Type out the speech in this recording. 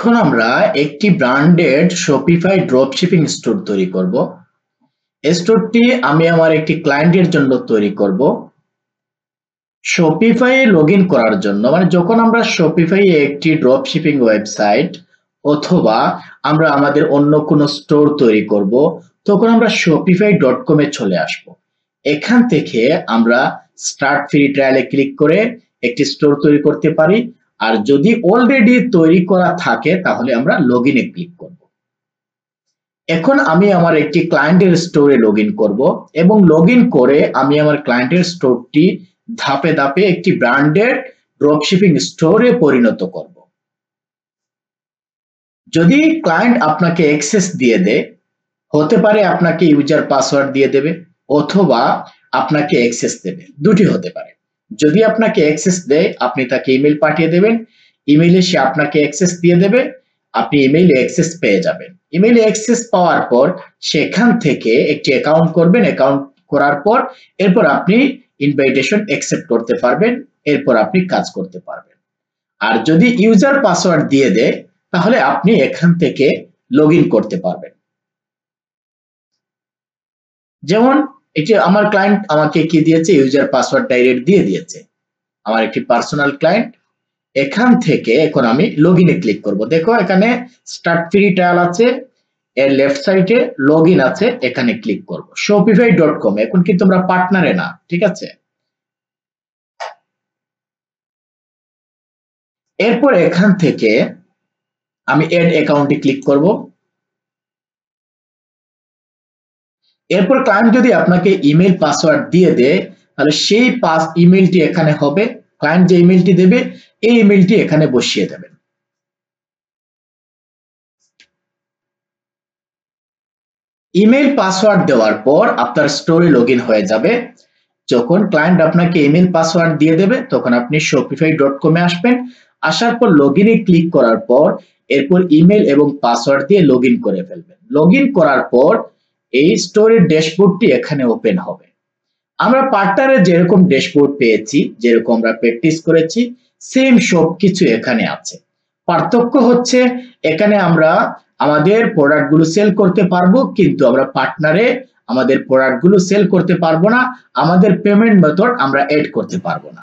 এখন আমরা একটি ব্র্যান্ডেড শপিফাই ড্রপশিপিং স্টোর তৈরি করব স্টোরটি আমি আমার একটি ক্লায়েন্টের জন্য তৈরি করব শপিফাই লগ করার জন্য মানে যখন আমরা শপিফাই একটি ড্রপশিপিং ওয়েবসাইট অথবা আমরা আমাদের অন্য কোনো স্টোর তৈরি করব তখন আমরা শপিফাই ডট কমে চলে আসব এখান থেকে আমরা স্টার্ট ফ্রি ট্রায়ালে ক্লিক করে একটি স্টোর তৈরি করতে পারি আর যদি অলরেডি তৈরি করা থাকে তাহলে আমরা লগ ইনে ক্লিক করব এখন আমি আমার একটি ক্লায়েন্টের স্টোরে লগ ইন করবো এবং লগ ইন করে আমি আমার ক্লায়েন্টের স্টোরটি ধাপে ধাপে একটি ব্র্যান্ডেড ড্রপশিপিং স্টোরে পরিণত করব যদি ক্লায়েন্ট আপনাকে অ্যাক্সেস দিয়ে দেয় হতে পারে আপনাকে ইউজার পাসওয়ার্ড দিয়ে দেবে অথবা আপনাকে অ্যাক্সেস দেবে দুটি হতে পারে যদি আপনাকে অ্যাক্সেস দেয় আপনি তাকে ইমেল পাঠিয়ে দেবেন ইমেইলে সে আপনাকে অ্যাক্সেস দিয়ে দেবে আপনি ইমেইলে অ্যাক্সেস পেয়ে যাবেন ইমেইলে অ্যাক্সেস পাওয়ার পর সেখান থেকে একটি অ্যাকাউন্ট করবেন অ্যাকাউন্ট করার পর এরপর আপনি ইনভাইটেশন অ্যাকসেপ্ট করতে পারবেন এরপর আপনি কাজ করতে পারবেন আর যদি ইউজার পাসওয়ার্ড দিয়ে দেয় তাহলে আপনি এখান থেকে লগ করতে পারবেন যেমন এটি আমার ক্লায়েন্ট আমাকে কি দিয়েছে ইউজার পাসওয়ার্ড ডাইরেক্ট দিয়ে দিয়েছে আমার একটি পার্সোনাল ক্লায়েন্ট এখান থেকে এখন আমি লগ ইনে ক্লিক করব দেখো এখানে স্টার্ট ফ্রি ট্রায়াল আছে এর লেফট সাইডে লগ আছে এখানে ক্লিক করব শপিফাই ডট কম এখন কিন্তু আমরা পার্টনারে না ঠিক আছে এরপর এখান থেকে আমি এড অ্যাকাউন্টে ক্লিক করব এরপর ক্লায়েন্ট যদি আপনাকে ইমেল পাসওয়ার্ড দিয়ে দেয় তাহলে সেই পাস ইমেলটি এখানে হবে ক্লায়েন্ট যে ইমেলটি দেবে এই ইমেলটি এখানে বসিয়ে দেবেন ইমেল পাসওয়ার্ড দেওয়ার পর আপনার স্টোরে লগ হয়ে যাবে যখন ক্লায়েন্ট আপনাকে ইমেল পাসওয়ার্ড দিয়ে দেবে তখন আপনি শপিফাই ডট কমে আসবেন আসার পর লগ ক্লিক করার পর এরপর ইমেল এবং পাসওয়ার্ড দিয়ে লগ করে ফেলবেন লগ করার পর এই স্টোরের ড্যাশবোর্ডটি এখানে ওপেন হবে আমরা পার্টনারে যেরকম ড্যাশবোর্ড পেয়েছি যেরকম আমরা প্র্যাকটিস করেছি সেম সব কিছু এখানে আছে পার্থক্য হচ্ছে এখানে আমরা আমাদের প্রোডাক্টগুলো সেল করতে পারবো কিন্তু আমরা পার্টনারে আমাদের প্রোডাক্টগুলো সেল করতে পারবো না আমাদের পেমেন্ট মেথড আমরা এড করতে পারবো না